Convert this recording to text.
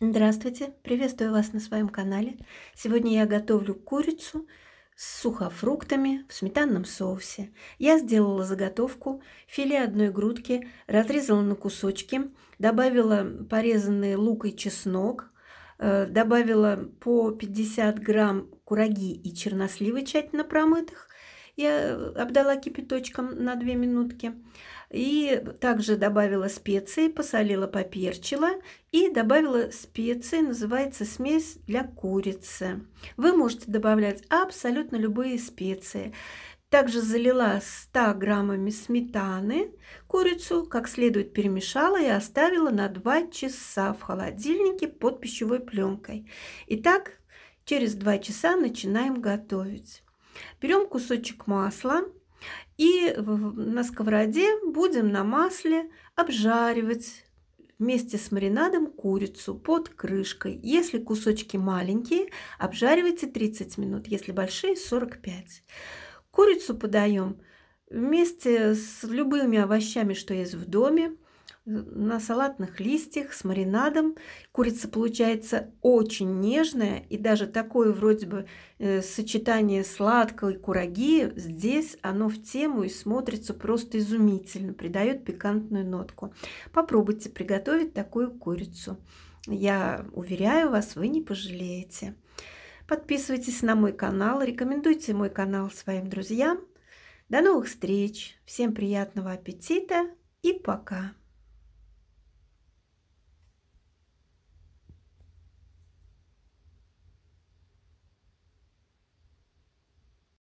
Здравствуйте! Приветствую вас на своем канале. Сегодня я готовлю курицу с сухофруктами в сметанном соусе. Я сделала заготовку, филе одной грудки, разрезала на кусочки, добавила порезанный лук и чеснок, э, добавила по 50 грамм кураги и чернослива тщательно промытых – я э, обдала кипяточком на 2 минутки. И также добавила специи, посолила, поперчила и добавила специи, называется смесь для курицы. Вы можете добавлять абсолютно любые специи. Также залила 100 граммами сметаны курицу, как следует перемешала и оставила на 2 часа в холодильнике под пищевой пленкой. Итак, через 2 часа начинаем готовить. Берем кусочек масла и на сковороде будем на масле обжаривать вместе с маринадом курицу под крышкой. Если кусочки маленькие, обжаривайте 30 минут, если большие 45. Курицу подаем вместе с любыми овощами, что есть в доме на салатных листьях с маринадом. Курица получается очень нежная, и даже такое вроде бы э, сочетание сладкого и кураги здесь оно в тему и смотрится просто изумительно, придает пикантную нотку. Попробуйте приготовить такую курицу. Я уверяю вас, вы не пожалеете. Подписывайтесь на мой канал, рекомендуйте мой канал своим друзьям. До новых встреч, всем приятного аппетита и пока!